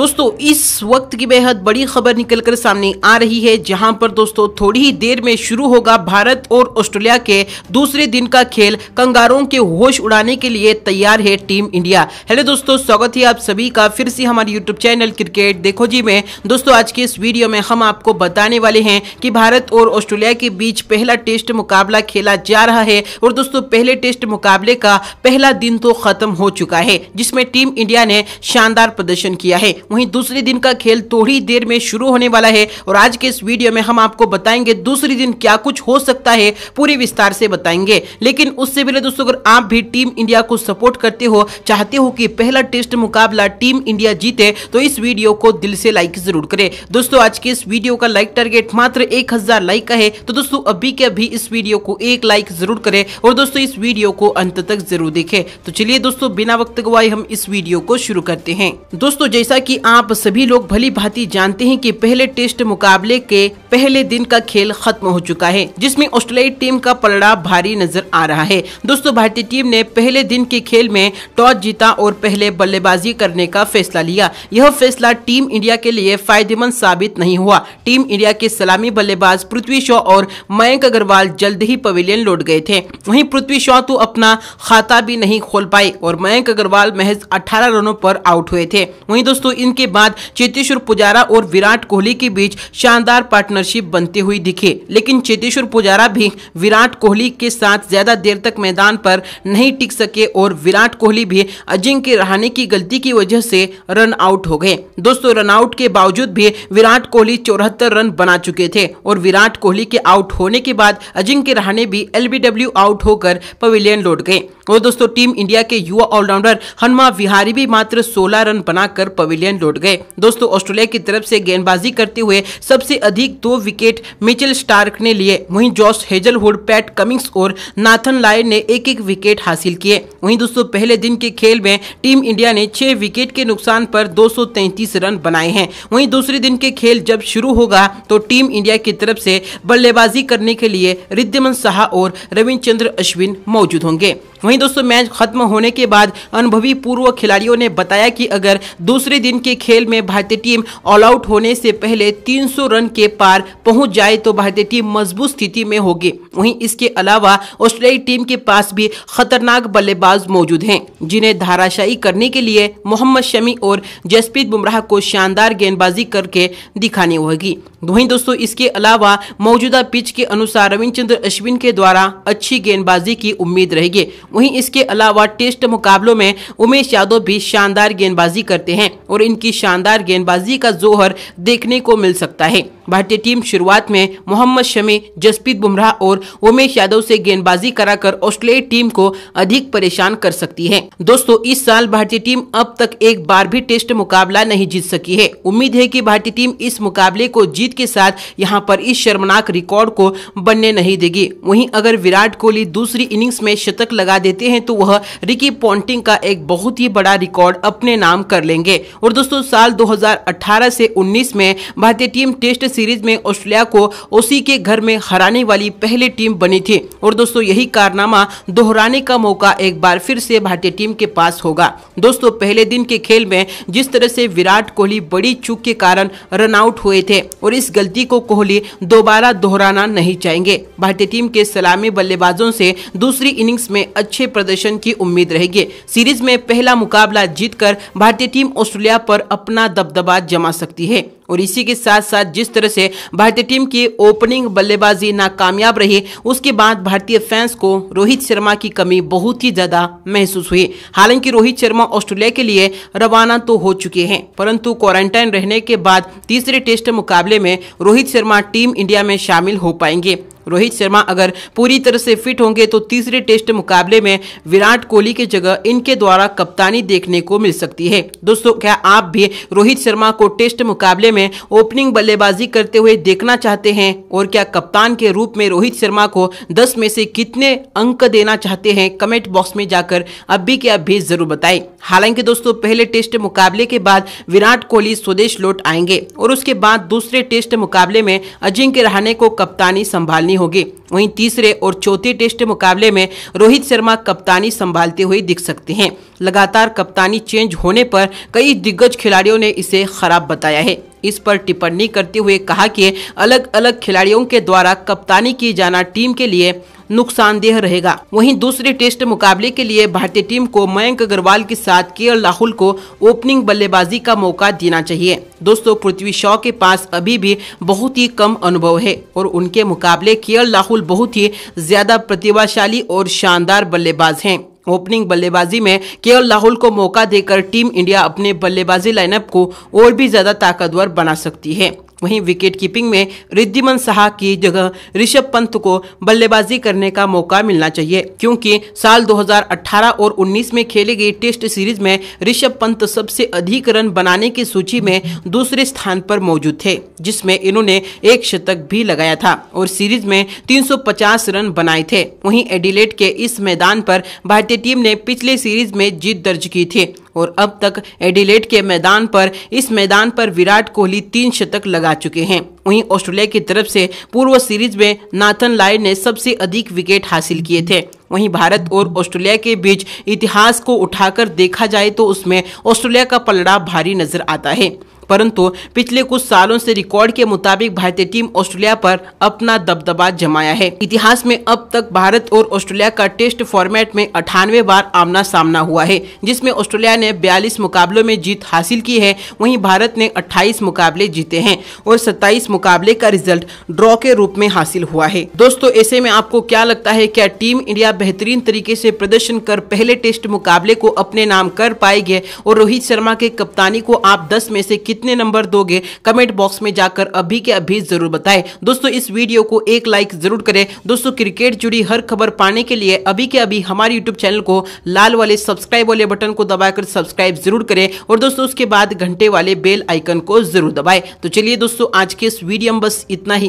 दोस्तों इस वक्त की बेहद बड़ी खबर निकलकर सामने आ रही है जहां पर दोस्तों थोड़ी ही देर में शुरू होगा भारत और ऑस्ट्रेलिया के दूसरे दिन का खेल कंगारों के होश उड़ाने के लिए तैयार है टीम इंडिया हेलो दोस्तों स्वागत है आप सभी का फिर से हमारे यूट्यूब चैनल क्रिकेट देखो जी में दोस्तों आज के इस वीडियो में हम आपको बताने वाले हैं कि भारत और ऑस्ट्रेलिया के बीच पहला टेस्ट मुकाबला खेला जा रहा है और दोस्तों पहले टेस्ट मुकाबले का पहला दिन तो खत्म हो चुका है जिसमें टीम इंडिया ने शानदार प्रदर्शन किया है वहीं दूसरे दिन का खेल थोड़ी देर में शुरू होने वाला है और आज के इस वीडियो में हम आपको बताएंगे दूसरे दिन क्या कुछ हो सकता है पूरे विस्तार से बताएंगे लेकिन उससे पहले दोस्तों अगर आप भी टीम इंडिया को सपोर्ट करते हो चाहते हो कि पहला टेस्ट मुकाबला टीम इंडिया जीते तो इस वीडियो को दिल से लाइक जरूर करे दोस्तों आज के इस वीडियो का लाइक टारगेट मात्र एक हजार लाइक का है तो दोस्तों अभी के अभी इस वीडियो को एक लाइक जरूर करे और दोस्तों इस वीडियो को अंत तक जरूर देखे तो चलिए दोस्तों बिना वक्त गवाए हम इस वीडियो को शुरू करते हैं दोस्तों जैसा कि आप सभी लोग भली भांति जानते हैं कि पहले टेस्ट मुकाबले के पहले दिन का खेल खत्म हो चुका है जिसमें ऑस्ट्रेलियाई टीम का पलड़ा भारी नजर आ रहा है दोस्तों भारतीय टीम ने पहले दिन के खेल में टॉस जीता और पहले बल्लेबाजी करने का फैसला लिया यह फैसला टीम इंडिया के लिए फायदेमंद साबित नहीं हुआ टीम इंडिया के सलामी बल्लेबाज पृथ्वी शॉ और मयंक अग्रवाल जल्द ही पवेलियन लौट गए थे वही पृथ्वी शॉ तो अपना खाता भी नहीं खोल पाए और मयंक अग्रवाल महज अठारह रनों पर आउट हुए थे वही दोस्तों इन के बाद चेतेश्वर पुजारा और विराट कोहली के बीच शानदार पार्टनरशिप बनते हुई दिखे लेकिन चेतेश्वर पुजारा भी विराट कोहली के साथ ज्यादा देर तक मैदान पर नहीं टिक सके और विराट कोहली भी अजिंक्य रहाने की गलती की वजह से रन आउट हो गए दोस्तों रन आउट के बावजूद भी विराट कोहली चौहत्तर रन बना चुके थे और विराट कोहली के आउट होने के बाद अजिंक्य रहाने भी एलबीडब्ल्यू आउट होकर पवेलियन लौट गए और दोस्तों टीम इंडिया के युवा ऑलराउंडर हनुमा विहारी भी मात्र सोलह रन बनाकर पवेलियन गेंद लौट गए दोस्तों ऑस्ट्रेलिया की तरफ से गेंदबाजी करते हुए सबसे अधिक दो विकेट मिचेल स्टार्क ने लिए वहीं जॉस हेजलवुड पैट कमिंग्स और नाथन लाय ने एक एक विकेट हासिल किए वहीं दोस्तों पहले दिन के खेल में टीम इंडिया ने छह विकेट के नुकसान पर 233 रन बनाए हैं वहीं दूसरे दिन के खेल जब शुरू होगा तो टीम इंडिया की तरफ से बल्लेबाजी करने के लिए रिद्धिमन शाह और रविचंद्र अश्विन मौजूद होंगे वहीं दोस्तों मैच खत्म होने के बाद अनुभवी पूर्व खिलाड़ियों ने बताया कि अगर दूसरे दिन के खेल में भारतीय टीम ऑल आउट होने से पहले 300 रन के पार पहुंच जाए तो भारतीय टीम मजबूत स्थिति में होगी वहीं इसके अलावा ऑस्ट्रेलियाई टीम के पास भी खतरनाक बल्लेबाज मौजूद हैं जिन्हें धाराशाही करने के लिए मोहम्मद शमी और जसप्रीत बुमराह को शानदार गेंदबाजी करके दिखानी होगी वहीं दोस्तों इसके अलावा मौजूदा पिच के अनुसार रविचंद्र अश्विन के द्वारा अच्छी गेंदबाजी की उम्मीद रहेगी वहीं इसके अलावा टेस्ट मुकाबलों में उमेश यादव भी शानदार गेंदबाजी करते हैं और इनकी शानदार गेंदबाजी का जोहर देखने को मिल सकता है भारतीय टीम शुरुआत में मोहम्मद शमी जसप्रीत बुमराह और उमेश यादव से गेंदबाजी कराकर ऑस्ट्रेलिया टीम को अधिक परेशान कर सकती है दोस्तों इस साल भारतीय टीम अब तक एक बार भी टेस्ट मुकाबला नहीं जीत सकी है उम्मीद है की भारतीय टीम इस मुकाबले को जीत के साथ यहाँ पर इस शर्मनाक रिकॉर्ड को बनने नहीं देगी वही अगर विराट कोहली दूसरी इनिंग्स में शतक लगा देते हैं तो वह रिकी पॉन्टिंग का एक बहुत ही बड़ा रिकॉर्ड अपने नाम कर लेंगे और दोस्तों साल 2018 से 19 में भारतीय टीम टेस्ट सीरीज में ऑस्ट्रेलिया को उसी के घर में हराने वाली पहली टीम बनी थी और दोस्तों यही कारनामा दोहराने का मौका एक बार फिर से भारतीय टीम के पास होगा दोस्तों पहले दिन के खेल में जिस तरह से विराट कोहली बड़ी चूक के कारण रनआउट हुए थे और इस गलती को कोहली दोबारा दोहराना नहीं चाहेंगे भारतीय टीम के सलामी बल्लेबाजों से दूसरी इनिंग्स में अच्छे प्रदर्शन की उम्मीद रहेगी सीरीज में पहला मुकाबला जीतकर भारतीय टीम ऑस्ट्रेलिया पर अपना दबदबा जमा सकती है और इसी के साथ साथ जिस तरह से भारतीय टीम की ओपनिंग बल्लेबाजी नाकामयाब रही उसके बाद भारतीय फैंस को रोहित शर्मा की कमी बहुत ही ज्यादा महसूस हुई हालांकि रोहित शर्मा ऑस्ट्रेलिया के लिए रवाना तो हो चुके हैं परंतु क्वारंटाइन रहने के बाद तीसरे टेस्ट मुकाबले में रोहित शर्मा टीम इंडिया में शामिल हो पाएंगे रोहित शर्मा अगर पूरी तरह से फिट होंगे तो तीसरे टेस्ट मुकाबले में विराट कोहली की जगह इनके द्वारा कप्तानी देखने को मिल सकती है दोस्तों क्या आप भी रोहित शर्मा को टेस्ट मुकाबले में ओपनिंग बल्लेबाजी करते हुए देखना चाहते हैं और क्या कप्तान के रूप में रोहित शर्मा को दस में से कितने अंक देना चाहते हैं कमेंट बॉक्स में जाकर अभी के अभी जरूर बताए हालांकि दोस्तों पहले टेस्ट मुकाबले के बाद विराट कोहली स्वदेश लौट आएंगे और उसके बाद दूसरे टेस्ट मुकाबले में अजिंक्य रहाणे को कप्तानी संभालनी होगी वहीं तीसरे और चौथे टेस्ट मुकाबले में रोहित शर्मा कप्तानी संभालते हुए दिख सकते हैं लगातार कप्तानी चेंज होने पर कई दिग्गज खिलाड़ियों ने इसे खराब बताया है इस पर टिप्पणी करते हुए कहा कि अलग अलग खिलाड़ियों के द्वारा कप्तानी की जाना टीम के लिए नुकसानदेह रहेगा वहीं दूसरे टेस्ट मुकाबले के लिए भारतीय टीम को मयंक अग्रवाल के साथ के राहुल को ओपनिंग बल्लेबाजी का मौका देना चाहिए दोस्तों पृथ्वी शॉ के पास अभी भी बहुत ही कम अनुभव है और उनके मुकाबले के राहुल बहुत ही ज्यादा प्रतिभाशाली और शानदार बल्लेबाज हैं ओपनिंग बल्लेबाजी में केवल राहुल को मौका देकर टीम इंडिया अपने बल्लेबाजी लाइनअप को और भी ज़्यादा ताकतवर बना सकती है वहीं विकेट कीपिंग में रिद्धिमन शाह की जगह ऋषभ पंत को बल्लेबाजी करने का मौका मिलना चाहिए क्योंकि साल 2018 और 19 में खेली गई टेस्ट सीरीज में ऋषभ पंत सबसे अधिक रन बनाने की सूची में दूसरे स्थान पर मौजूद थे जिसमें इन्होंने एक शतक भी लगाया था और सीरीज में 350 रन बनाए थे वहीं एडिलेट के इस मैदान पर भारतीय टीम ने पिछले सीरीज में जीत दर्ज की थी और अब तक एडिलेट के मैदान पर इस मैदान पर विराट कोहली तीन शतक लगा चुके हैं वहीं ऑस्ट्रेलिया की तरफ से पूर्व सीरीज में नाथन लाय ने सबसे अधिक विकेट हासिल किए थे वहीं भारत और ऑस्ट्रेलिया के बीच इतिहास को उठाकर देखा जाए तो उसमें ऑस्ट्रेलिया का पलड़ा भारी नजर आता है परंतु पिछले कुछ सालों से रिकॉर्ड के मुताबिक भारतीय टीम ऑस्ट्रेलिया पर अपना दबदबा जमाया है इतिहास में अब तक भारत और ऑस्ट्रेलिया का टेस्ट फॉर्मेट में अठानवे बार आमना सामना हुआ है जिसमें ऑस्ट्रेलिया ने बयालीस मुकाबलों में जीत हासिल की है वहीं भारत ने अट्ठाईस मुकाबले जीते हैं और सत्ताईस मुकाबले का रिजल्ट ड्रॉ के रूप में हासिल हुआ है दोस्तों ऐसे में आपको क्या लगता है क्या टीम इंडिया बेहतरीन तरीके से प्रदर्शन कर पहले टेस्ट मुकाबले को अपने नाम कर पाएगी और रोहित शर्मा के कप्तानी को आप दस में से कितने कितने नंबर दोगे कमेंट बॉक्स में जाकर अभी के अभी जरूर बताएं दोस्तों इस वीडियो को एक लाइक जरूर करें दोस्तों क्रिकेट जुड़ी हर खबर पाने के लिए अभी के अभी हमारे यूट्यूब चैनल को लाल वाले सब्सक्राइब वाले बटन को दबाकर सब्सक्राइब जरूर करें और दोस्तों उसके बाद घंटे वाले बेल आइकन को जरूर दबाए तो चलिए दोस्तों आज के इस वीडियो में बस इतना ही